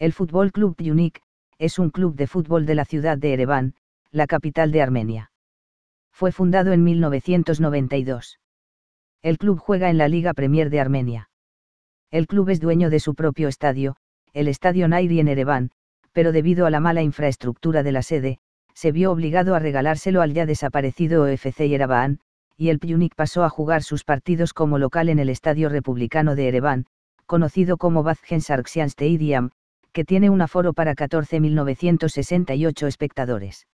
El Fútbol Club Yunik, es un club de fútbol de la ciudad de Ereván, la capital de Armenia. Fue fundado en 1992. El club juega en la Liga Premier de Armenia. El club es dueño de su propio estadio, el Estadio Nairi en Ereván, pero debido a la mala infraestructura de la sede, se vio obligado a regalárselo al ya desaparecido OFC Yerevan, y el Pyunik pasó a jugar sus partidos como local en el Estadio Republicano de Ereván, conocido como Vazgen Sargsyan Stadium, que tiene un aforo para 14.968 espectadores.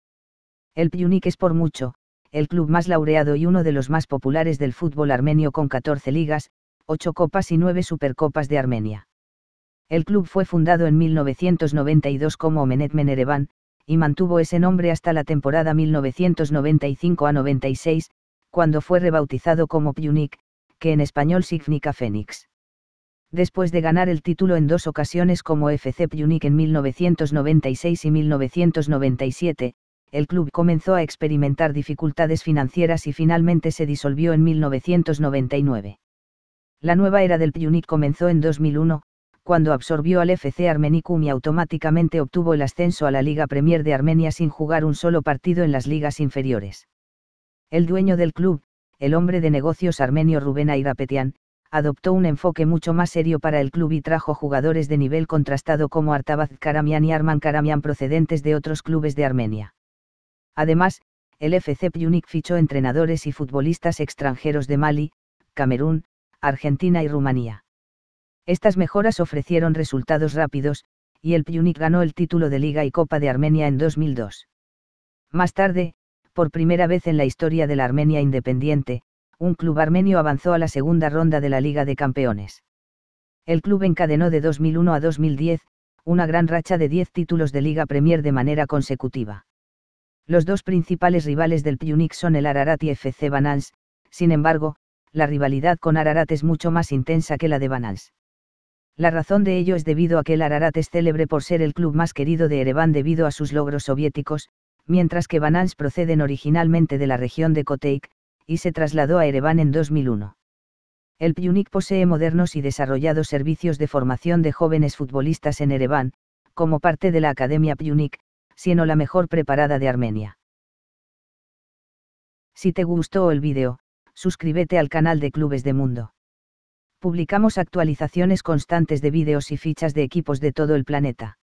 El Pyunik es por mucho, el club más laureado y uno de los más populares del fútbol armenio con 14 ligas, ocho copas y nueve supercopas de Armenia. El club fue fundado en 1992 como Omenet Menerevan, y mantuvo ese nombre hasta la temporada 1995 a 96, cuando fue rebautizado como Pjunik, que en español significa Fénix. Después de ganar el título en dos ocasiones como FC Pjunik en 1996 y 1997, el club comenzó a experimentar dificultades financieras y finalmente se disolvió en 1999. La nueva era del Pyunik comenzó en 2001, cuando absorbió al FC Armenicum y automáticamente obtuvo el ascenso a la Liga Premier de Armenia sin jugar un solo partido en las ligas inferiores. El dueño del club, el hombre de negocios armenio Rubén Airapetian, adoptó un enfoque mucho más serio para el club y trajo jugadores de nivel contrastado como Artabaz Karamian y Arman Karamian procedentes de otros clubes de Armenia. Además, el FC Pyunik fichó entrenadores y futbolistas extranjeros de Mali, Camerún, Argentina y Rumanía. Estas mejoras ofrecieron resultados rápidos, y el Pyunik ganó el título de Liga y Copa de Armenia en 2002. Más tarde, por primera vez en la historia de la Armenia independiente, un club armenio avanzó a la segunda ronda de la Liga de Campeones. El club encadenó de 2001 a 2010, una gran racha de 10 títulos de Liga Premier de manera consecutiva. Los dos principales rivales del Pyunik son el Ararat y FC Banans, sin embargo, la rivalidad con Ararat es mucho más intensa que la de Banals. La razón de ello es debido a que el Ararat es célebre por ser el club más querido de Ereván debido a sus logros soviéticos, mientras que Banals proceden originalmente de la región de Koteik, y se trasladó a Ereván en 2001. El Pyunik posee modernos y desarrollados servicios de formación de jóvenes futbolistas en Ereván, como parte de la Academia Pyunik, siendo la mejor preparada de Armenia. Si te gustó el video suscríbete al canal de Clubes de Mundo. Publicamos actualizaciones constantes de vídeos y fichas de equipos de todo el planeta.